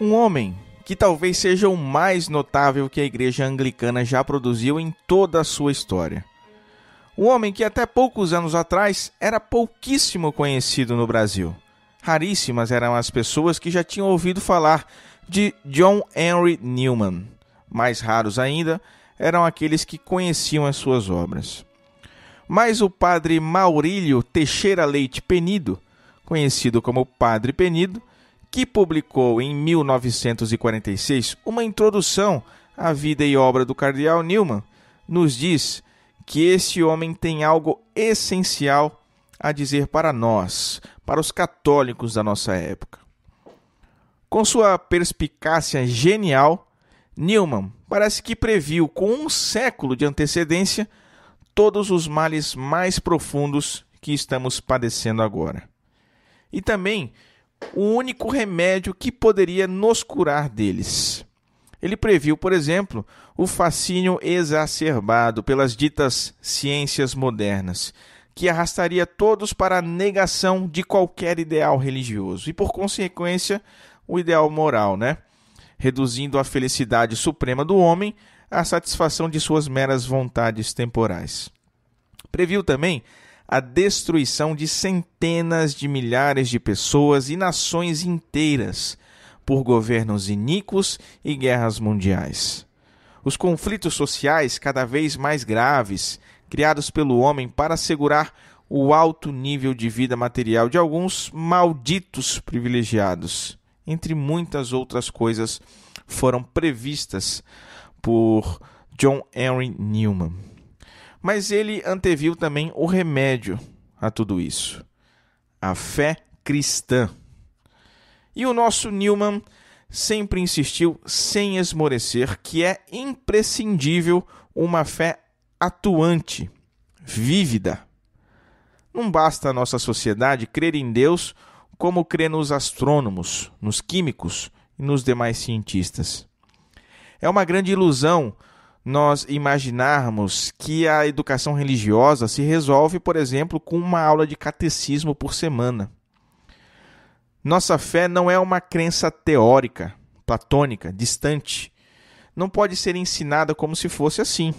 Um homem que talvez seja o mais notável que a igreja anglicana já produziu em toda a sua história. Um homem que até poucos anos atrás era pouquíssimo conhecido no Brasil. Raríssimas eram as pessoas que já tinham ouvido falar de John Henry Newman mais raros ainda, eram aqueles que conheciam as suas obras. Mas o padre Maurílio Teixeira Leite Penido, conhecido como Padre Penido, que publicou em 1946 uma introdução à vida e obra do cardeal Newman, nos diz que esse homem tem algo essencial a dizer para nós, para os católicos da nossa época. Com sua perspicácia genial, Newman parece que previu com um século de antecedência todos os males mais profundos que estamos padecendo agora. E também o único remédio que poderia nos curar deles. Ele previu, por exemplo, o fascínio exacerbado pelas ditas ciências modernas, que arrastaria todos para a negação de qualquer ideal religioso e, por consequência, o ideal moral, né? reduzindo a felicidade suprema do homem à satisfação de suas meras vontades temporais. Previu também a destruição de centenas de milhares de pessoas e nações inteiras por governos iníquos e guerras mundiais. Os conflitos sociais cada vez mais graves, criados pelo homem para assegurar o alto nível de vida material de alguns malditos privilegiados entre muitas outras coisas, foram previstas por John Henry Newman. Mas ele anteviu também o remédio a tudo isso: a fé cristã. E o nosso Newman sempre insistiu, sem esmorecer, que é imprescindível uma fé atuante, vívida. Não basta a nossa sociedade crer em Deus como crer nos astrônomos, nos químicos e nos demais cientistas. É uma grande ilusão nós imaginarmos que a educação religiosa se resolve, por exemplo, com uma aula de catecismo por semana. Nossa fé não é uma crença teórica, platônica, distante. Não pode ser ensinada como se fosse assim.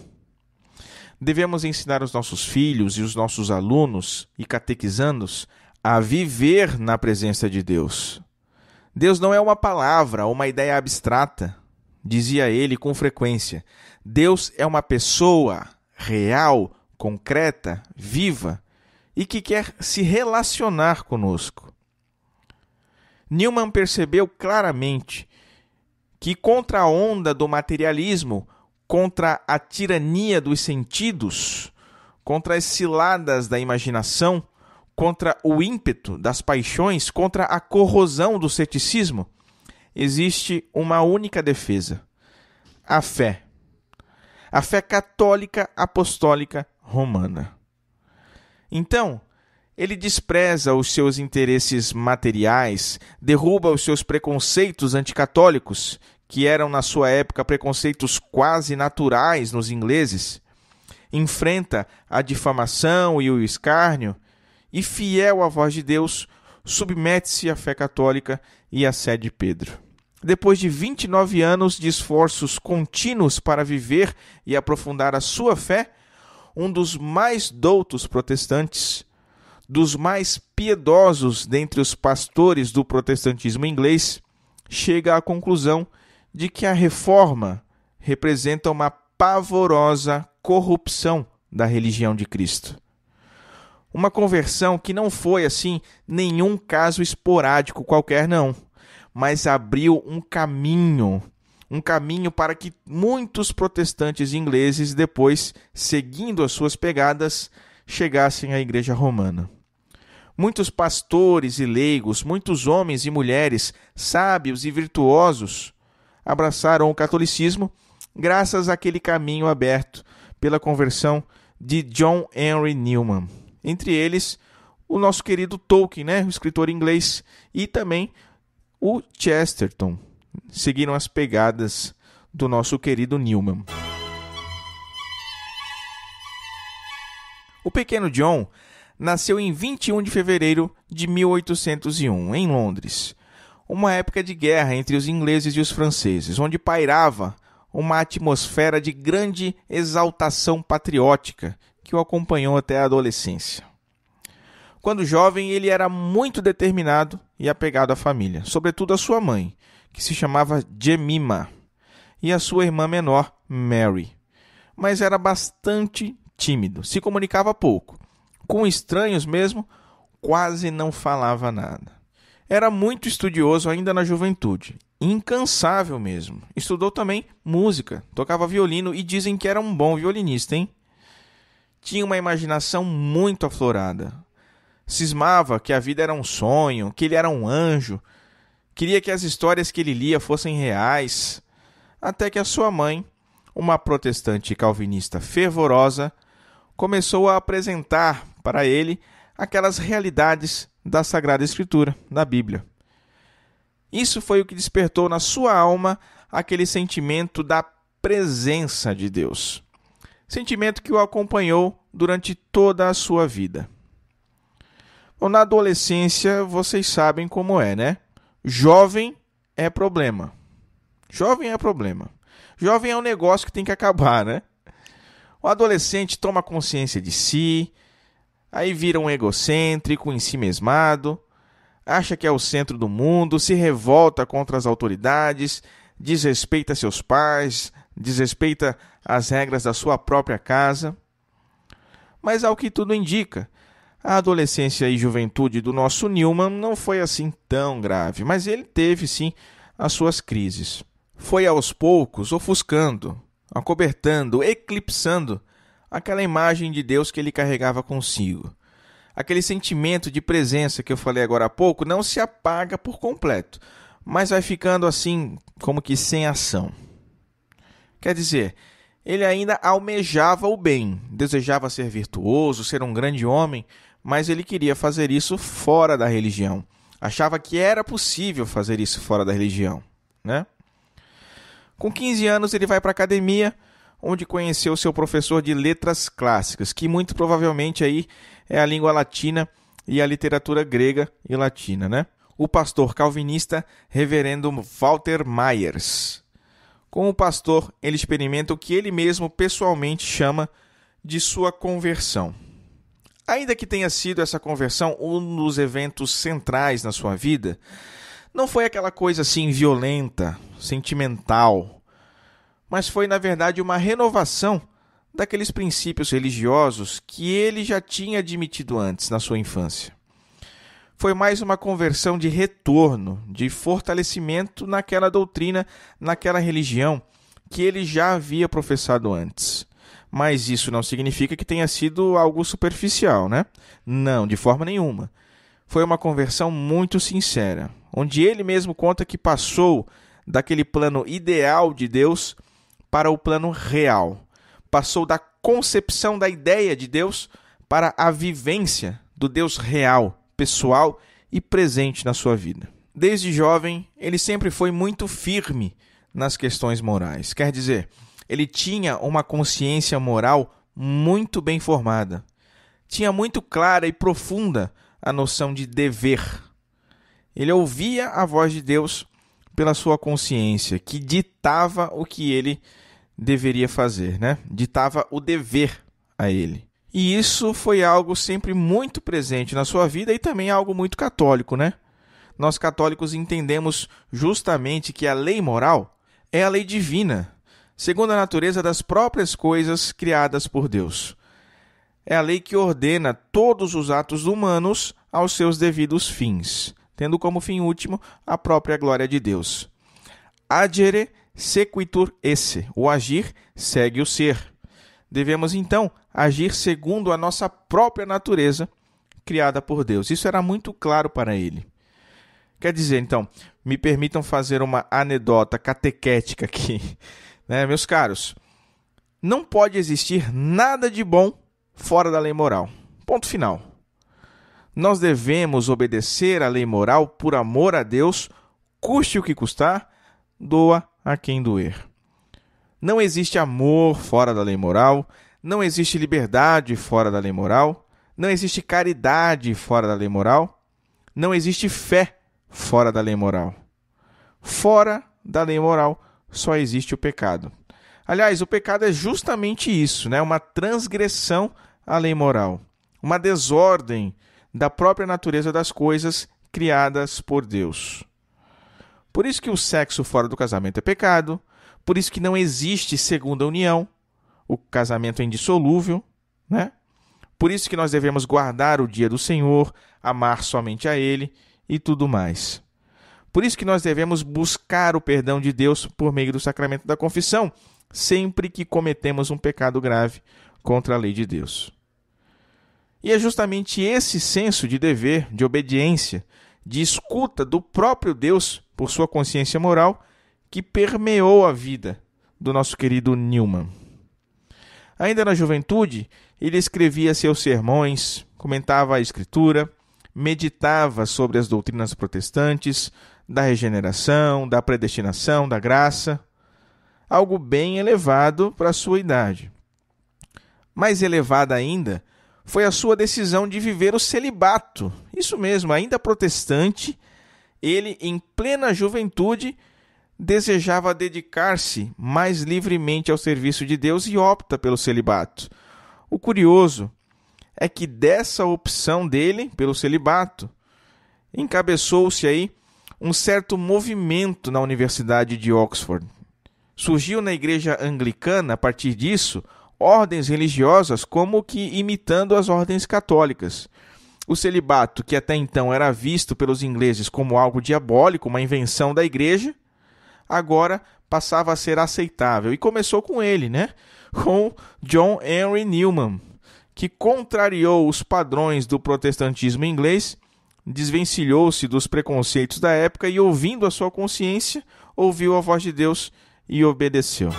Devemos ensinar os nossos filhos e os nossos alunos e catequizandos a viver na presença de Deus. Deus não é uma palavra, uma ideia abstrata, dizia ele com frequência. Deus é uma pessoa real, concreta, viva e que quer se relacionar conosco. Newman percebeu claramente que, contra a onda do materialismo, contra a tirania dos sentidos, contra as ciladas da imaginação, contra o ímpeto das paixões, contra a corrosão do ceticismo, existe uma única defesa: a fé. A fé católica apostólica romana. Então, ele despreza os seus interesses materiais, derruba os seus preconceitos anticatólicos, que eram na sua época preconceitos quase naturais nos ingleses, enfrenta a difamação e o escárnio, e fiel à voz de Deus, submete-se à fé católica e à sede de Pedro. Depois de 29 anos de esforços contínuos para viver e aprofundar a sua fé, um dos mais doutos protestantes, dos mais piedosos dentre os pastores do protestantismo inglês, chega à conclusão de que a reforma representa uma pavorosa corrupção da religião de Cristo. Uma conversão que não foi assim nenhum caso esporádico qualquer não, mas abriu um caminho, um caminho para que muitos protestantes ingleses depois, seguindo as suas pegadas, chegassem à igreja romana. Muitos pastores e leigos, muitos homens e mulheres sábios e virtuosos abraçaram o catolicismo graças àquele caminho aberto pela conversão de John Henry Newman. Entre eles, o nosso querido Tolkien, né, o escritor inglês, e também o Chesterton. Seguiram as pegadas do nosso querido Newman. O pequeno John nasceu em 21 de fevereiro de 1801, em Londres, uma época de guerra entre os ingleses e os franceses, onde pairava uma atmosfera de grande exaltação patriótica que o acompanhou até a adolescência. Quando jovem, ele era muito determinado e apegado à família, sobretudo à sua mãe, que se chamava Jemima, e à sua irmã menor, Mary. Mas era bastante tímido, se comunicava pouco. Com estranhos mesmo, quase não falava nada. Era muito estudioso ainda na juventude, incansável mesmo. Estudou também música, tocava violino e dizem que era um bom violinista, hein? tinha uma imaginação muito aflorada. Cismava que a vida era um sonho, que ele era um anjo, queria que as histórias que ele lia fossem reais, até que a sua mãe, uma protestante calvinista fervorosa, começou a apresentar para ele aquelas realidades da Sagrada Escritura, da Bíblia. Isso foi o que despertou na sua alma aquele sentimento da presença de Deus sentimento que o acompanhou durante toda a sua vida. Bom, na adolescência, vocês sabem como é, né? Jovem é problema. Jovem é problema. Jovem é um negócio que tem que acabar, né? O adolescente toma consciência de si, aí vira um egocêntrico, em si mesmado, acha que é o centro do mundo, se revolta contra as autoridades, desrespeita seus pais, desrespeita as regras da sua própria casa. Mas ao que tudo indica, a adolescência e juventude do nosso Newman não foi assim tão grave, mas ele teve sim as suas crises. Foi aos poucos ofuscando, acobertando, eclipsando aquela imagem de Deus que ele carregava consigo. Aquele sentimento de presença que eu falei agora há pouco não se apaga por completo, mas vai ficando assim, como que sem ação. Quer dizer, ele ainda almejava o bem, desejava ser virtuoso, ser um grande homem, mas ele queria fazer isso fora da religião. Achava que era possível fazer isso fora da religião, né? Com 15 anos ele vai para a academia, onde conheceu seu professor de letras clássicas, que muito provavelmente aí é a língua latina e a literatura grega e latina, né? O pastor calvinista reverendo Walter Myers. Com o pastor, ele experimenta o que ele mesmo pessoalmente chama de sua conversão. Ainda que tenha sido essa conversão um dos eventos centrais na sua vida, não foi aquela coisa assim violenta, sentimental, mas foi na verdade uma renovação daqueles princípios religiosos que ele já tinha admitido antes na sua infância foi mais uma conversão de retorno, de fortalecimento naquela doutrina, naquela religião que ele já havia professado antes. Mas isso não significa que tenha sido algo superficial, né? Não, de forma nenhuma. Foi uma conversão muito sincera, onde ele mesmo conta que passou daquele plano ideal de Deus para o plano real. Passou da concepção da ideia de Deus para a vivência do Deus real pessoal e presente na sua vida. Desde jovem, ele sempre foi muito firme nas questões morais. Quer dizer, ele tinha uma consciência moral muito bem formada. Tinha muito clara e profunda a noção de dever. Ele ouvia a voz de Deus pela sua consciência, que ditava o que ele deveria fazer, né? Ditava o dever a ele. E isso foi algo sempre muito presente na sua vida e também algo muito católico, né? Nós católicos entendemos justamente que a lei moral é a lei divina, segundo a natureza das próprias coisas criadas por Deus. É a lei que ordena todos os atos humanos aos seus devidos fins, tendo como fim último a própria glória de Deus. Agere sequitur esse, o agir segue o ser. Devemos então agir segundo a nossa própria natureza criada por Deus. Isso era muito claro para ele. Quer dizer, então, me permitam fazer uma anedota catequética aqui. Né, meus caros, não pode existir nada de bom fora da lei moral. Ponto final. Nós devemos obedecer à lei moral por amor a Deus, custe o que custar, doa a quem doer. Não existe amor fora da lei moral, não existe liberdade fora da lei moral, não existe caridade fora da lei moral, não existe fé fora da lei moral. Fora da lei moral só existe o pecado. Aliás, o pecado é justamente isso, né? Uma transgressão à lei moral, uma desordem da própria natureza das coisas criadas por Deus. Por isso que o sexo fora do casamento é pecado, por isso que não existe segunda união, o casamento é indissolúvel, né? Por isso que nós devemos guardar o dia do Senhor, amar somente a Ele e tudo mais. Por isso que nós devemos buscar o perdão de Deus por meio do sacramento da confissão, sempre que cometemos um pecado grave contra a lei de Deus. E é justamente esse senso de dever, de obediência, de escuta do próprio Deus por sua consciência moral que permeou a vida do nosso querido Newman. Ainda na juventude, ele escrevia seus sermões, comentava a Escritura, meditava sobre as doutrinas protestantes, da regeneração, da predestinação, da graça, algo bem elevado para a sua idade. Mais elevada ainda foi a sua decisão de viver o celibato. Isso mesmo, ainda protestante, ele, em plena juventude, desejava dedicar-se mais livremente ao serviço de Deus e opta pelo celibato. O curioso é que dessa opção dele pelo celibato encabeçou-se aí um certo movimento na Universidade de Oxford. Surgiu na igreja anglicana, a partir disso, ordens religiosas como que imitando as ordens católicas. O celibato, que até então era visto pelos ingleses como algo diabólico, uma invenção da igreja, agora passava a ser aceitável. E começou com ele, né? Com John Henry Newman, que contrariou os padrões do protestantismo inglês, desvencilhou-se dos preconceitos da época e, ouvindo a sua consciência, ouviu a voz de Deus e obedeceu.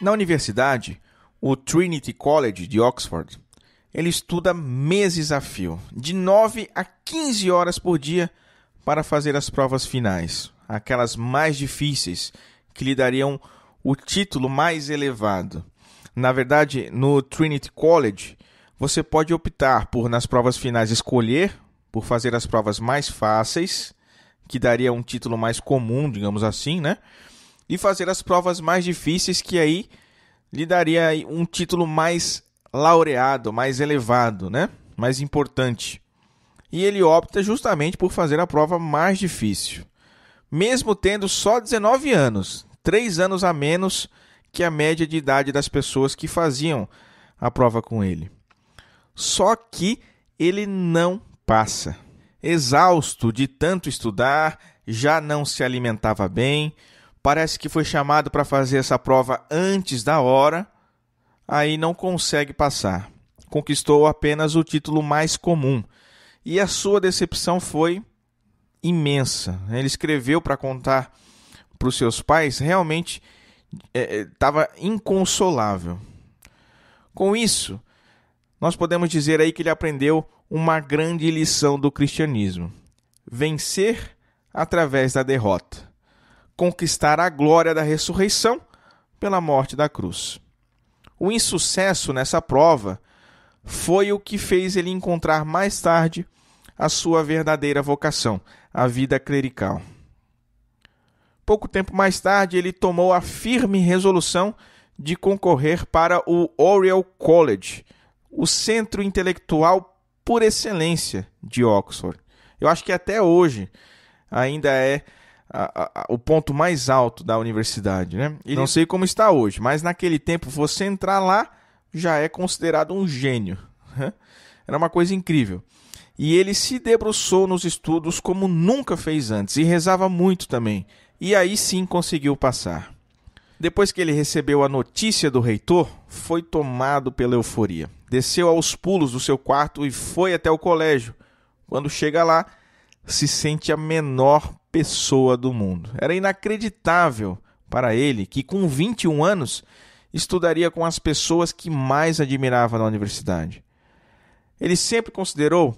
Na universidade, o Trinity College de Oxford, ele estuda meses a fio, de 9 a 15 horas por dia, para fazer as provas finais, aquelas mais difíceis que lhe dariam o título mais elevado. Na verdade, no Trinity College, você pode optar por, nas provas finais, escolher por fazer as provas mais fáceis, que daria um título mais comum, digamos assim, né? E fazer as provas mais difíceis, que aí lhe daria um título mais laureado, mais elevado, né? Mais importante e ele opta justamente por fazer a prova mais difícil. Mesmo tendo só 19 anos, 3 anos a menos que a média de idade das pessoas que faziam a prova com ele. Só que ele não passa. Exausto de tanto estudar, já não se alimentava bem, parece que foi chamado para fazer essa prova antes da hora, aí não consegue passar. Conquistou apenas o título mais comum, e a sua decepção foi imensa. Ele escreveu para contar para os seus pais, realmente estava é, é inconsolável. Com isso, nós podemos dizer aí que ele aprendeu uma grande lição do cristianismo: vencer através da derrota, conquistar a glória da ressurreição pela morte da cruz. O insucesso nessa prova foi o que fez ele encontrar mais tarde a sua verdadeira vocação, a vida clerical. Pouco tempo mais tarde, ele tomou a firme resolução de concorrer para o Oriel College, o centro intelectual por excelência de Oxford. Eu acho que até hoje ainda é a, a, o ponto mais alto da universidade, né? Não sei como está hoje, mas naquele tempo você entrar lá já é considerado um gênio. Né? Era uma coisa incrível. E ele se debruçou nos estudos como nunca fez antes e rezava muito também. E aí sim conseguiu passar. Depois que ele recebeu a notícia do reitor, foi tomado pela euforia. Desceu aos pulos do seu quarto e foi até o colégio. Quando chega lá, se sente a menor pessoa do mundo. Era inacreditável para ele que, com 21 anos, estudaria com as pessoas que mais admirava na universidade. Ele sempre considerou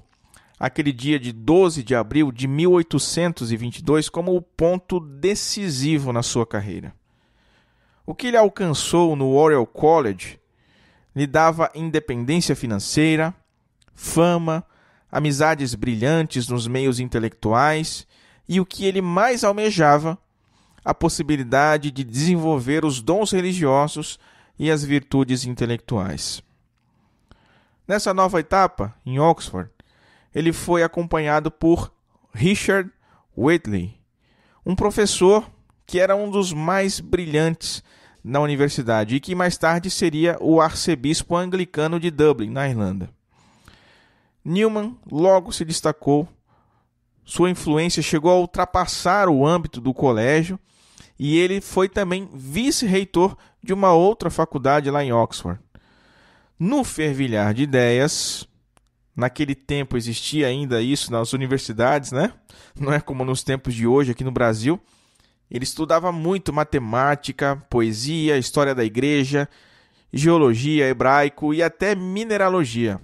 aquele dia de 12 de abril de 1822 como o ponto decisivo na sua carreira. O que ele alcançou no Oriel College lhe dava independência financeira, fama, amizades brilhantes nos meios intelectuais e o que ele mais almejava, a possibilidade de desenvolver os dons religiosos e as virtudes intelectuais. Nessa nova etapa, em Oxford, ele foi acompanhado por Richard Whitley, um professor que era um dos mais brilhantes na universidade e que mais tarde seria o arcebispo anglicano de Dublin, na Irlanda. Newman logo se destacou, sua influência chegou a ultrapassar o âmbito do colégio e ele foi também vice-reitor de uma outra faculdade lá em Oxford. No fervilhar de ideias, naquele tempo existia ainda isso nas universidades, né? Não é como nos tempos de hoje aqui no Brasil. Ele estudava muito matemática, poesia, história da igreja, geologia, hebraico e até mineralogia.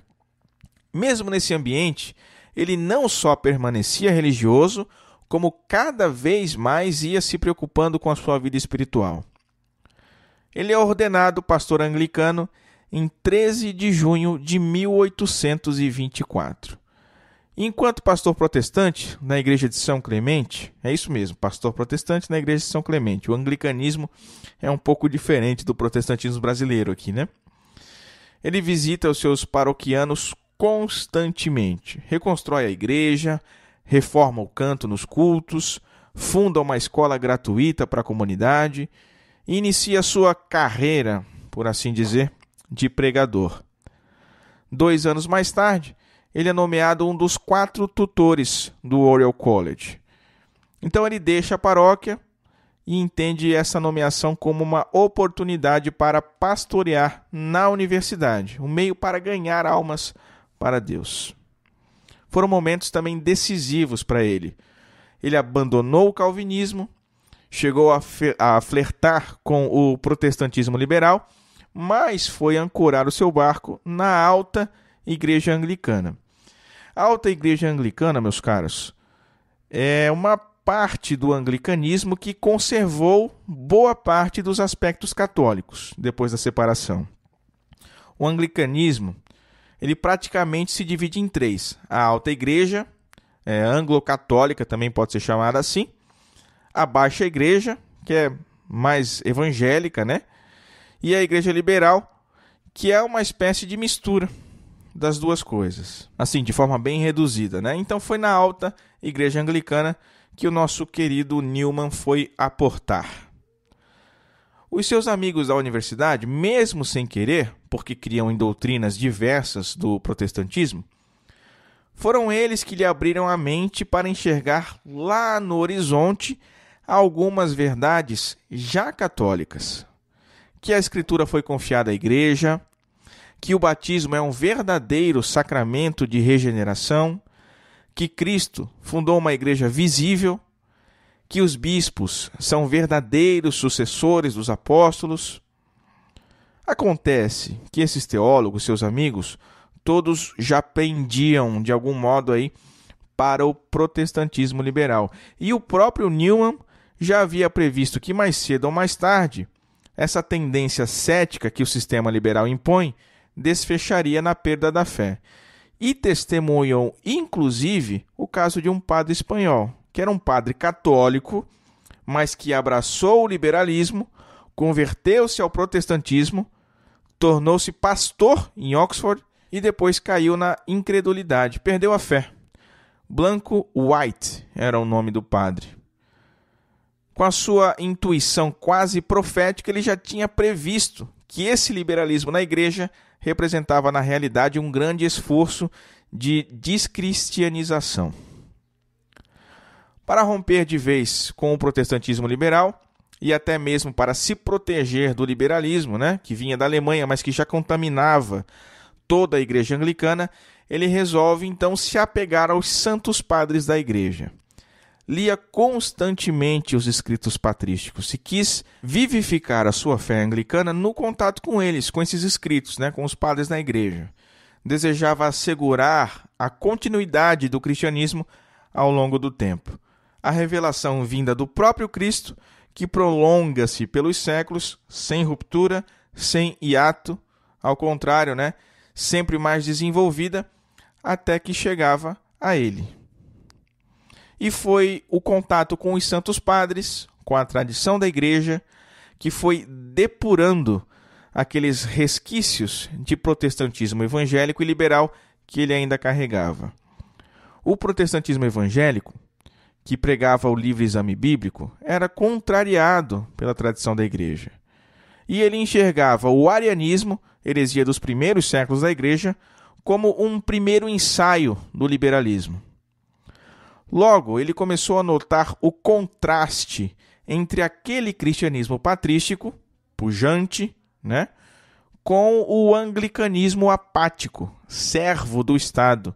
Mesmo nesse ambiente, ele não só permanecia religioso, como cada vez mais ia se preocupando com a sua vida espiritual. Ele é ordenado pastor anglicano em 13 de junho de 1824. Enquanto pastor protestante na igreja de São Clemente, é isso mesmo, pastor protestante na igreja de São Clemente. O anglicanismo é um pouco diferente do protestantismo brasileiro aqui, né? Ele visita os seus paroquianos constantemente, reconstrói a igreja, reforma o canto nos cultos, funda uma escola gratuita para a comunidade e inicia sua carreira, por assim dizer, de pregador. Dois anos mais tarde, ele é nomeado um dos quatro tutores do Oriel College. Então ele deixa a paróquia e entende essa nomeação como uma oportunidade para pastorear na universidade, um meio para ganhar almas para Deus foram momentos também decisivos para ele. Ele abandonou o calvinismo, chegou a, flertar com o protestantismo liberal, mas foi ancorar o seu barco na alta igreja anglicana. A alta igreja anglicana, meus caros, é uma parte do anglicanismo que conservou boa parte dos aspectos católicos depois da separação. O anglicanismo ele praticamente se divide em três: a alta igreja, é, anglo-católica também pode ser chamada assim, a baixa igreja, que é mais evangélica, né? E a igreja liberal, que é uma espécie de mistura das duas coisas, assim, de forma bem reduzida, né? Então foi na alta igreja anglicana que o nosso querido Newman foi aportar. Os seus amigos da universidade, mesmo sem querer, porque criam em doutrinas diversas do protestantismo, foram eles que lhe abriram a mente para enxergar lá no horizonte algumas verdades já católicas. Que a Escritura foi confiada à Igreja, que o batismo é um verdadeiro sacramento de regeneração, que Cristo fundou uma Igreja visível, que os bispos são verdadeiros sucessores dos apóstolos, Acontece que esses teólogos, seus amigos, todos já pendiam de algum modo aí para o protestantismo liberal. E o próprio Newman já havia previsto que mais cedo ou mais tarde essa tendência cética que o sistema liberal impõe desfecharia na perda da fé. E testemunhou, inclusive, o caso de um padre espanhol, que era um padre católico, mas que abraçou o liberalismo, converteu-se ao protestantismo tornou-se pastor em Oxford e depois caiu na incredulidade, perdeu a fé. Blanco White era o nome do padre. Com a sua intuição quase profética, ele já tinha previsto que esse liberalismo na igreja representava na realidade um grande esforço de descristianização. Para romper de vez com o protestantismo liberal, e até mesmo para se proteger do liberalismo, né, que vinha da Alemanha, mas que já contaminava toda a igreja anglicana, ele resolve então se apegar aos santos padres da igreja. Lia constantemente os escritos patrísticos e quis vivificar a sua fé anglicana no contato com eles, com esses escritos, né, com os padres da igreja. Desejava assegurar a continuidade do cristianismo ao longo do tempo. A revelação vinda do próprio Cristo que prolonga-se pelos séculos, sem ruptura, sem hiato, ao contrário, né? sempre mais desenvolvida, até que chegava a ele. E foi o contato com os santos padres, com a tradição da igreja, que foi depurando aqueles resquícios de protestantismo evangélico e liberal que ele ainda carregava. O protestantismo evangélico que pregava o livre exame bíblico, era contrariado pela tradição da Igreja. E ele enxergava o arianismo, heresia dos primeiros séculos da Igreja, como um primeiro ensaio do liberalismo. Logo, ele começou a notar o contraste entre aquele cristianismo patrístico, pujante, né, com o anglicanismo apático, servo do Estado,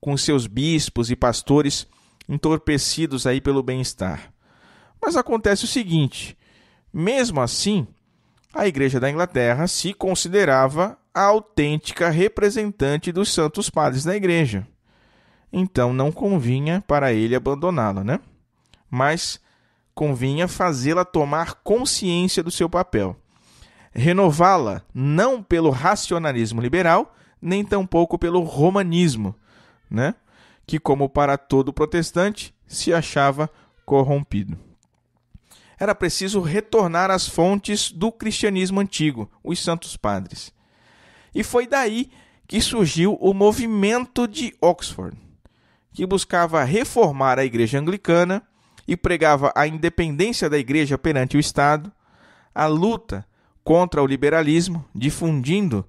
com seus bispos e pastores entorpecidos aí pelo bem-estar. Mas acontece o seguinte: mesmo assim, a Igreja da Inglaterra se considerava a autêntica representante dos santos padres da Igreja. Então não convinha para ele abandoná-la, né? Mas convinha fazê-la tomar consciência do seu papel. Renová-la não pelo racionalismo liberal, nem tampouco pelo romanismo, né? que, como para todo protestante, se achava corrompido. Era preciso retornar às fontes do cristianismo antigo, os Santos Padres. E foi daí que surgiu o movimento de Oxford, que buscava reformar a Igreja Anglicana e pregava a independência da Igreja perante o Estado, a luta contra o liberalismo, difundindo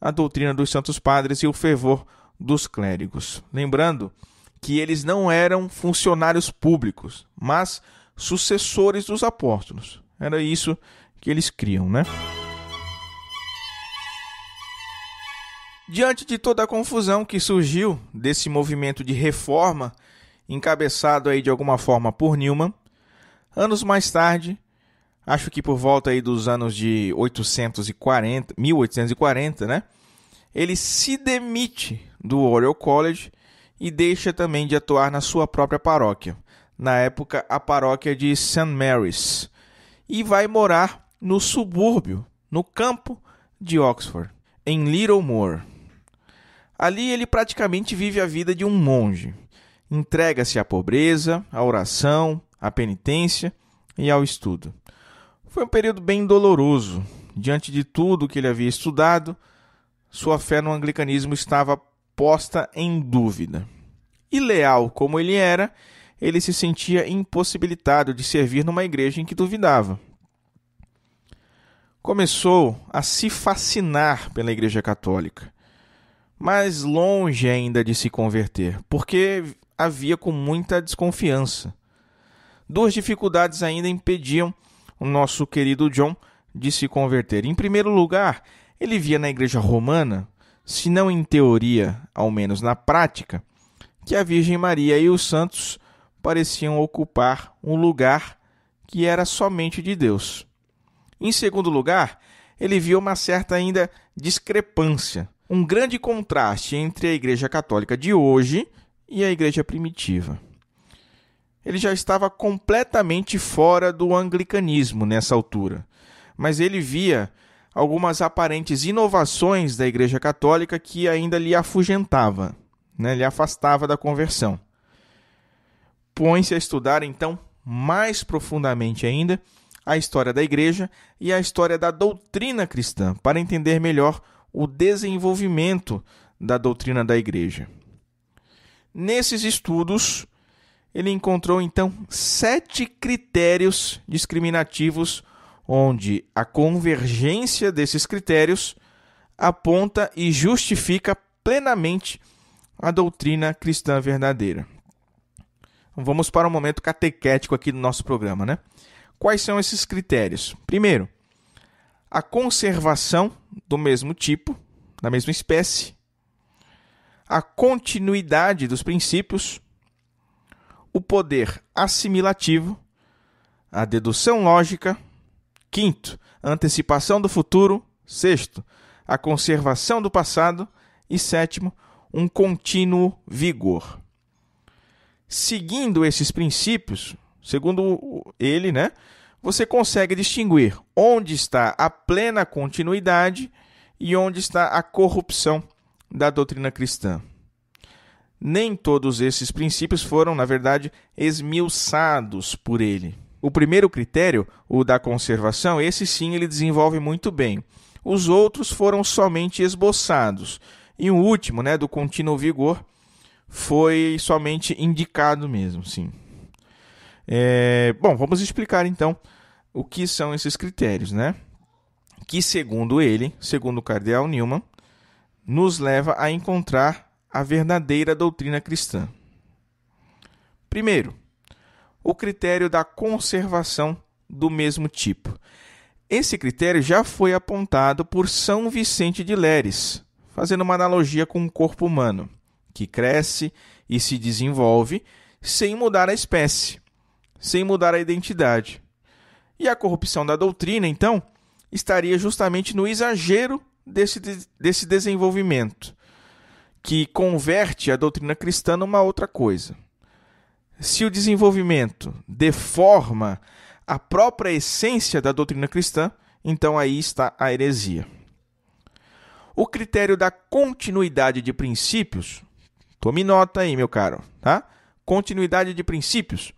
a doutrina dos Santos Padres e o fervor dos clérigos. Lembrando que eles não eram funcionários públicos, mas sucessores dos apóstolos. Era isso que eles criam, né? Diante de toda a confusão que surgiu desse movimento de reforma, encabeçado aí de alguma forma por Newman, anos mais tarde, acho que por volta aí dos anos de 840, 1840, né? Ele se demite do Oriel College e deixa também de atuar na sua própria paróquia, na época a paróquia de St. Mary's, e vai morar no subúrbio, no campo de Oxford, em Littlemore. Ali ele praticamente vive a vida de um monge. Entrega-se à pobreza, à oração, à penitência e ao estudo. Foi um período bem doloroso. Diante de tudo que ele havia estudado, sua fé no anglicanismo estava posta em dúvida. E leal como ele era, ele se sentia impossibilitado de servir numa igreja em que duvidava. Começou a se fascinar pela Igreja Católica, mas longe ainda de se converter, porque havia com muita desconfiança. Duas dificuldades ainda impediam o nosso querido John de se converter. Em primeiro lugar, ele via na Igreja Romana se não em teoria, ao menos na prática, que a Virgem Maria e os santos pareciam ocupar um lugar que era somente de Deus. Em segundo lugar, ele viu uma certa ainda discrepância, um grande contraste entre a Igreja Católica de hoje e a Igreja primitiva. Ele já estava completamente fora do anglicanismo nessa altura, mas ele via algumas aparentes inovações da Igreja Católica que ainda lhe afugentava, né, lhe afastava da conversão. Põe-se a estudar, então, mais profundamente ainda, a história da Igreja e a história da doutrina cristã, para entender melhor o desenvolvimento da doutrina da Igreja. Nesses estudos, ele encontrou então sete critérios discriminativos onde a convergência desses critérios aponta e justifica plenamente a doutrina cristã verdadeira. Vamos para um momento catequético aqui do nosso programa, né? Quais são esses critérios? Primeiro, a conservação do mesmo tipo, da mesma espécie, a continuidade dos princípios, o poder assimilativo, a dedução lógica, Quinto, a antecipação do futuro. Sexto, a conservação do passado. E sétimo, um contínuo vigor. Seguindo esses princípios, segundo ele, né, você consegue distinguir onde está a plena continuidade e onde está a corrupção da doutrina cristã. Nem todos esses princípios foram, na verdade, esmiuçados por ele. O primeiro critério, o da conservação, esse sim ele desenvolve muito bem. Os outros foram somente esboçados. E o último, né, do contínuo vigor, foi somente indicado mesmo, sim. É, bom, vamos explicar então o que são esses critérios, né? Que segundo ele, segundo o cardeal Newman, nos leva a encontrar a verdadeira doutrina cristã. Primeiro, o critério da conservação do mesmo tipo. Esse critério já foi apontado por São Vicente de Leres, fazendo uma analogia com o corpo humano, que cresce e se desenvolve sem mudar a espécie, sem mudar a identidade. E a corrupção da doutrina, então, estaria justamente no exagero desse, desse desenvolvimento, que converte a doutrina cristã numa outra coisa se o desenvolvimento deforma a própria essência da doutrina cristã, então aí está a heresia. O critério da continuidade de princípios, tome nota aí, meu caro, tá? Continuidade de princípios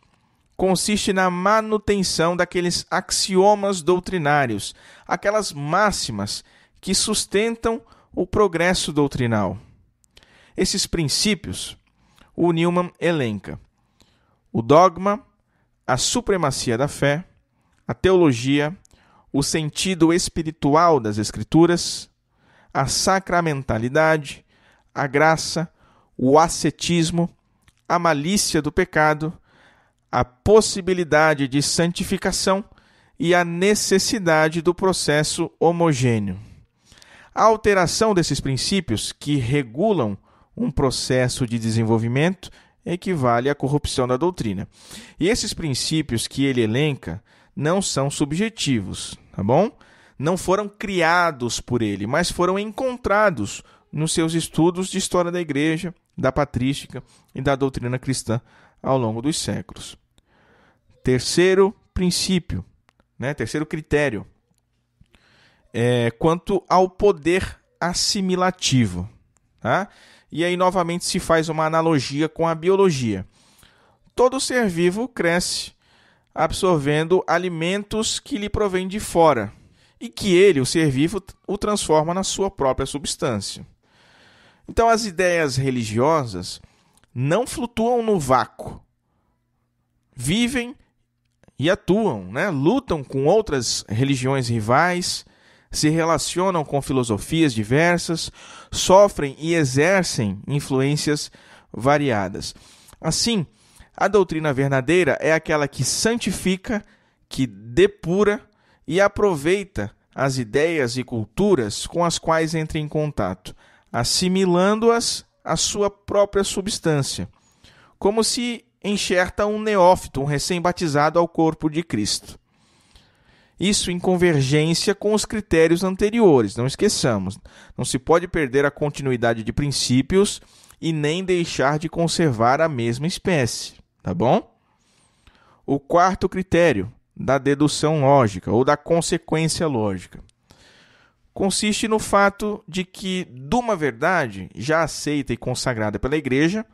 consiste na manutenção daqueles axiomas doutrinários, aquelas máximas que sustentam o progresso doutrinal. Esses princípios, o Newman elenca o dogma, a supremacia da fé, a teologia, o sentido espiritual das Escrituras, a sacramentalidade, a graça, o ascetismo, a malícia do pecado, a possibilidade de santificação e a necessidade do processo homogêneo. A alteração desses princípios, que regulam um processo de desenvolvimento equivale à corrupção da doutrina. E esses princípios que ele elenca não são subjetivos, tá bom? Não foram criados por ele, mas foram encontrados nos seus estudos de história da igreja, da patrística e da doutrina cristã ao longo dos séculos. Terceiro princípio, né? terceiro critério, é quanto ao poder assimilativo. Tá? E aí novamente se faz uma analogia com a biologia. Todo ser vivo cresce absorvendo alimentos que lhe provêm de fora e que ele, o ser vivo, o transforma na sua própria substância. Então as ideias religiosas não flutuam no vácuo. Vivem e atuam, né? lutam com outras religiões rivais, se relacionam com filosofias diversas, sofrem e exercem influências variadas. Assim, a doutrina verdadeira é aquela que santifica, que depura e aproveita as ideias e culturas com as quais entra em contato, assimilando-as à sua própria substância, como se enxerta um neófito, um recém-batizado ao corpo de Cristo. Isso em convergência com os critérios anteriores, não esqueçamos. Não se pode perder a continuidade de princípios e nem deixar de conservar a mesma espécie, tá bom? O quarto critério da dedução lógica ou da consequência lógica consiste no fato de que, de uma verdade já aceita e consagrada pela Igreja,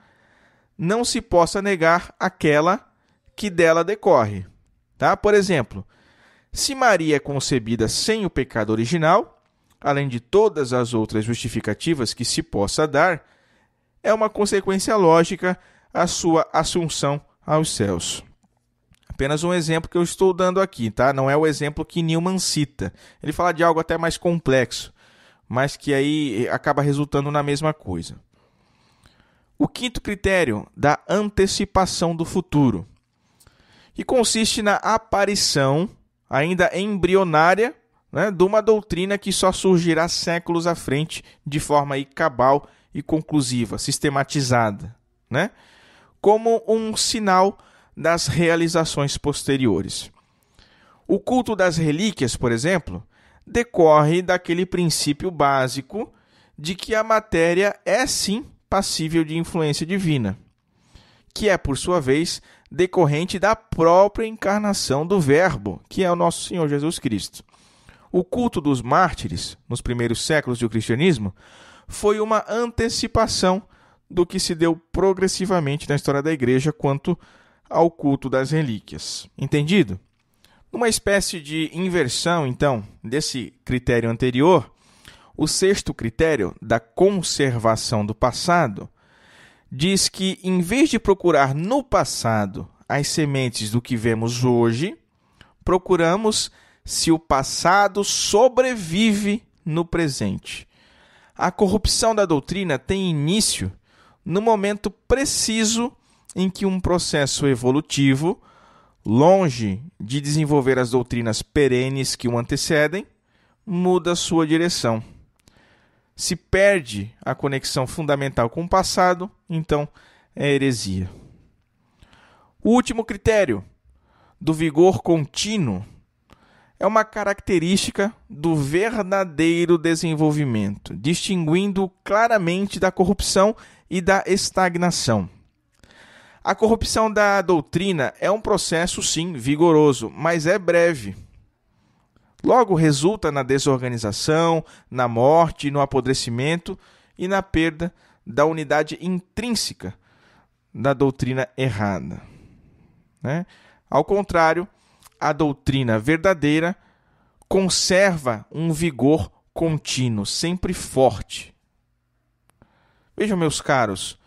não se possa negar aquela que dela decorre. Tá? Por exemplo, se Maria é concebida sem o pecado original, além de todas as outras justificativas que se possa dar, é uma consequência lógica a sua assunção aos céus. Apenas um exemplo que eu estou dando aqui, tá? Não é o exemplo que Newman cita. Ele fala de algo até mais complexo, mas que aí eh, acaba resultando na mesma coisa. O quinto critério da antecipação do futuro, que consiste na aparição ainda embrionária, né, de uma doutrina que só surgirá séculos à frente de forma cabal e conclusiva, sistematizada, né, como um sinal das realizações posteriores. O culto das relíquias, por exemplo, decorre daquele princípio básico de que a matéria é sim passível de influência divina que é, por sua vez, decorrente da própria encarnação do Verbo, que é o nosso Senhor Jesus Cristo. O culto dos mártires, nos primeiros séculos do cristianismo, foi uma antecipação do que se deu progressivamente na história da Igreja quanto ao culto das relíquias. Entendido? Numa espécie de inversão, então, desse critério anterior, o sexto critério da conservação do passado diz que em vez de procurar no passado as sementes do que vemos hoje, procuramos se o passado sobrevive no presente. A corrupção da doutrina tem início no momento preciso em que um processo evolutivo, longe de desenvolver as doutrinas perenes que o antecedem, muda sua direção. Se perde a conexão fundamental com o passado, então é heresia. O último critério do vigor contínuo é uma característica do verdadeiro desenvolvimento, distinguindo claramente da corrupção e da estagnação. A corrupção da doutrina é um processo, sim, vigoroso, mas é breve Logo, resulta na desorganização, na morte, no apodrecimento e na perda da unidade intrínseca da doutrina errada. Né? Ao contrário, a doutrina verdadeira conserva um vigor contínuo, sempre forte. Vejam, meus caros,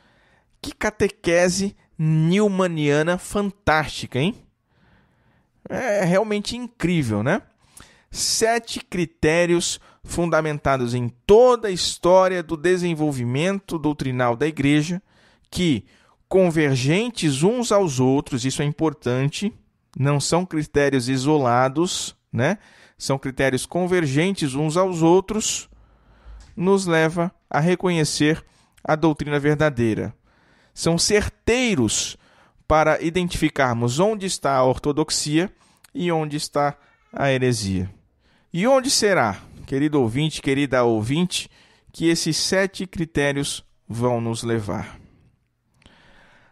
que catequese newmaniana fantástica, hein? É realmente incrível, né? sete critérios fundamentados em toda a história do desenvolvimento doutrinal da Igreja, que, convergentes uns aos outros, isso é importante, não são critérios isolados, né? são critérios convergentes uns aos outros, nos leva a reconhecer a doutrina verdadeira. São certeiros para identificarmos onde está a ortodoxia e onde está a heresia. E onde será, querido ouvinte, querida ouvinte, que esses sete critérios vão nos levar?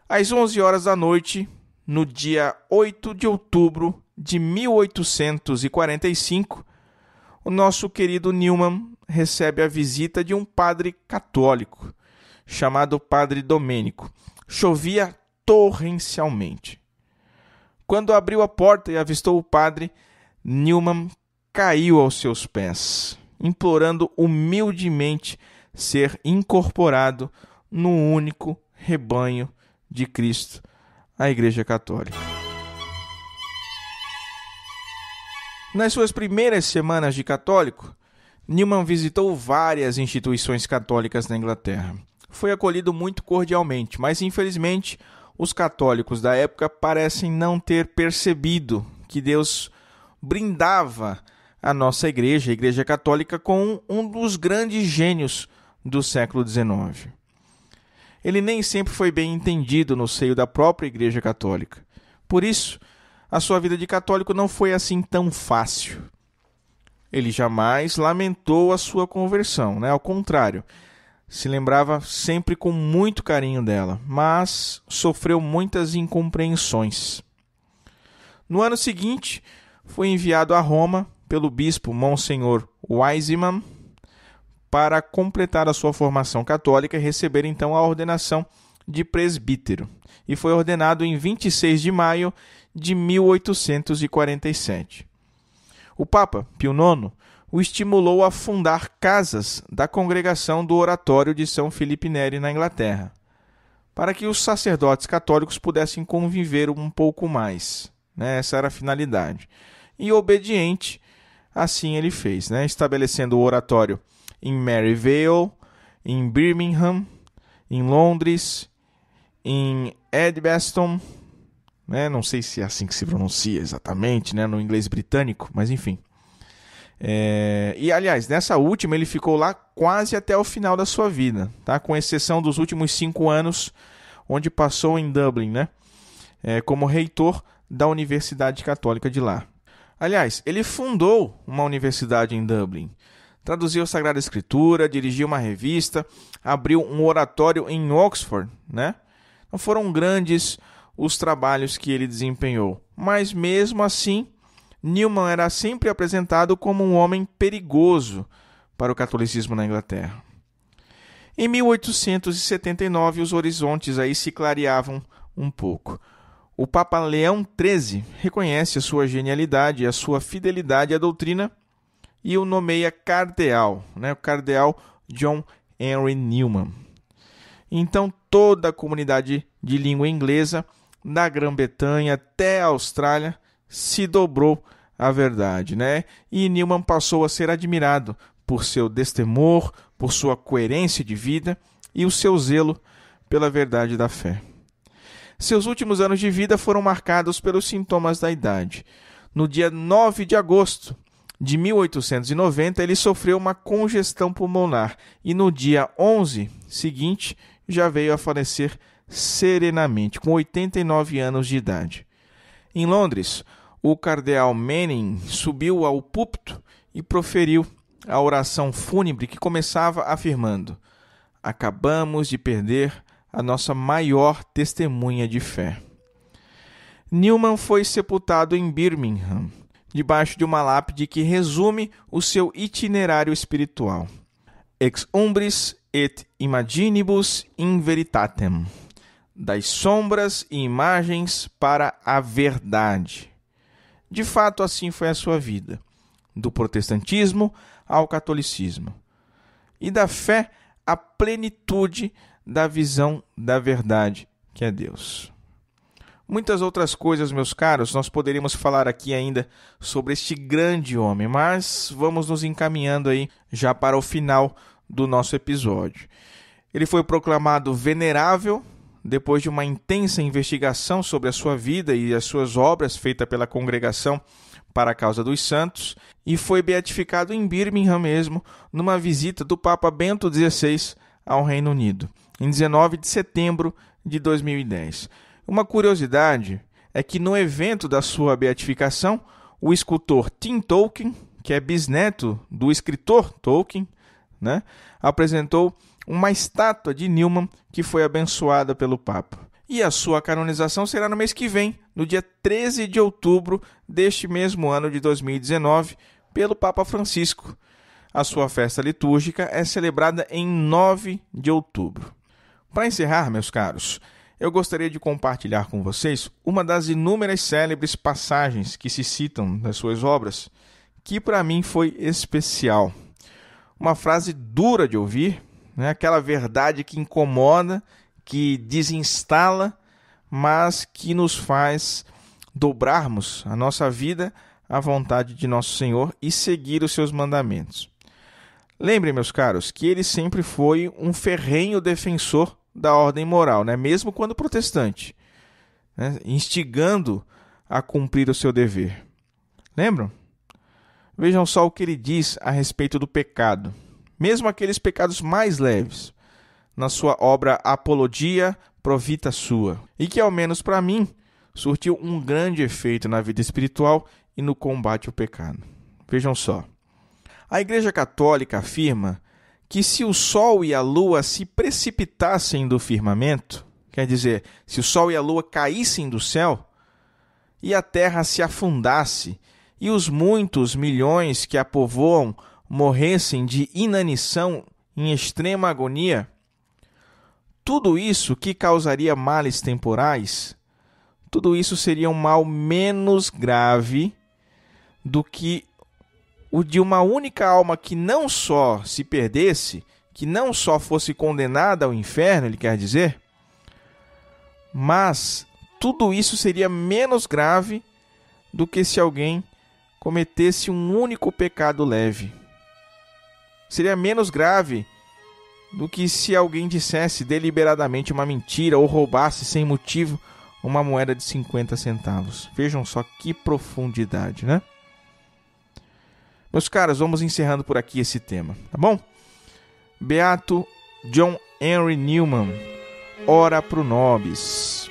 Às 11 horas da noite, no dia 8 de outubro de 1845, o nosso querido Newman recebe a visita de um padre católico, chamado Padre Domênico. Chovia torrencialmente. Quando abriu a porta e avistou o padre, Newman caiu aos seus pés, implorando humildemente ser incorporado no único rebanho de Cristo, a Igreja Católica. Nas suas primeiras semanas de católico, Newman visitou várias instituições católicas na Inglaterra. Foi acolhido muito cordialmente, mas infelizmente os católicos da época parecem não ter percebido que Deus brindava a nossa igreja, a Igreja Católica, com um dos grandes gênios do século XIX. Ele nem sempre foi bem entendido no seio da própria Igreja Católica. Por isso, a sua vida de católico não foi assim tão fácil. Ele jamais lamentou a sua conversão, né? ao contrário, se lembrava sempre com muito carinho dela, mas sofreu muitas incompreensões. No ano seguinte, foi enviado a Roma pelo bispo Monsenhor Wiseman para completar a sua formação católica e receber então a ordenação de presbítero. E foi ordenado em 26 de maio de 1847. O Papa Pio IX o estimulou a fundar casas da congregação do Oratório de São Felipe Neri na Inglaterra, para que os sacerdotes católicos pudessem conviver um pouco mais. Né? Essa era a finalidade. E obediente Assim ele fez, né? estabelecendo o oratório em Maryvale, em Birmingham, em Londres, em Edbaston, né? não sei se é assim que se pronuncia exatamente, né? no inglês britânico, mas enfim. É... E aliás, nessa última ele ficou lá quase até o final da sua vida, tá? com exceção dos últimos cinco anos, onde passou em Dublin, né? É, como reitor da Universidade Católica de lá. Aliás, ele fundou uma universidade em Dublin, traduziu a Sagrada Escritura, dirigiu uma revista, abriu um oratório em Oxford, né? Não foram grandes os trabalhos que ele desempenhou, mas mesmo assim, Newman era sempre apresentado como um homem perigoso para o catolicismo na Inglaterra. Em 1879, os horizontes aí se clareavam um pouco. O Papa Leão XIII reconhece a sua genialidade a sua fidelidade à doutrina e o nomeia cardeal, né? o cardeal John Henry Newman. Então, toda a comunidade de língua inglesa, da Grã-Bretanha até a Austrália, se dobrou à verdade. Né? E Newman passou a ser admirado por seu destemor, por sua coerência de vida e o seu zelo pela verdade da fé. Seus últimos anos de vida foram marcados pelos sintomas da idade. No dia 9 de agosto de 1890, ele sofreu uma congestão pulmonar e no dia 11 seguinte já veio a falecer serenamente, com 89 anos de idade. Em Londres, o cardeal Manning subiu ao púlpito e proferiu a oração fúnebre que começava afirmando: Acabamos de perder a nossa maior testemunha de fé. Newman foi sepultado em Birmingham, debaixo de uma lápide que resume o seu itinerário espiritual. Ex umbris et imaginibus in veritatem. Das sombras e imagens para a verdade. De fato, assim foi a sua vida, do protestantismo ao catolicismo. E da fé à plenitude da visão da verdade, que é Deus. Muitas outras coisas, meus caros, nós poderíamos falar aqui ainda sobre este grande homem, mas vamos nos encaminhando aí já para o final do nosso episódio. Ele foi proclamado venerável depois de uma intensa investigação sobre a sua vida e as suas obras feita pela congregação para a causa dos santos e foi beatificado em Birmingham mesmo, numa visita do Papa Bento XVI ao Reino Unido em 19 de setembro de 2010. Uma curiosidade é que no evento da sua beatificação, o escultor Tim Tolkien, que é bisneto do escritor Tolkien, né, apresentou uma estátua de Newman que foi abençoada pelo Papa. E a sua canonização será no mês que vem, no dia 13 de outubro deste mesmo ano de 2019, pelo Papa Francisco. A sua festa litúrgica é celebrada em 9 de outubro. Para encerrar, meus caros, eu gostaria de compartilhar com vocês uma das inúmeras célebres passagens que se citam nas suas obras, que para mim foi especial. Uma frase dura de ouvir, né? aquela verdade que incomoda, que desinstala, mas que nos faz dobrarmos a nossa vida à vontade de nosso Senhor e seguir os seus mandamentos. Lembrem, meus caros, que ele sempre foi um ferrenho defensor da ordem moral, né? mesmo quando protestante, né? instigando a cumprir o seu dever. Lembram? Vejam só o que ele diz a respeito do pecado. Mesmo aqueles pecados mais leves, na sua obra Apologia Provita Sua, e que, ao menos para mim, surtiu um grande efeito na vida espiritual e no combate ao pecado. Vejam só. A Igreja Católica afirma que se o Sol e a Lua se precipitassem do firmamento, quer dizer, se o Sol e a Lua caíssem do céu, e a Terra se afundasse, e os muitos milhões que a povoam morressem de inanição em extrema agonia, tudo isso que causaria males temporais, tudo isso seria um mal menos grave do que o de uma única alma que não só se perdesse, que não só fosse condenada ao inferno, ele quer dizer, mas tudo isso seria menos grave do que se alguém cometesse um único pecado leve. Seria menos grave do que se alguém dissesse deliberadamente uma mentira ou roubasse sem motivo uma moeda de 50 centavos. Vejam só que profundidade, né? Meus caras vamos encerrando por aqui esse tema, tá bom? Beato John Henry Newman, ora pro nobis.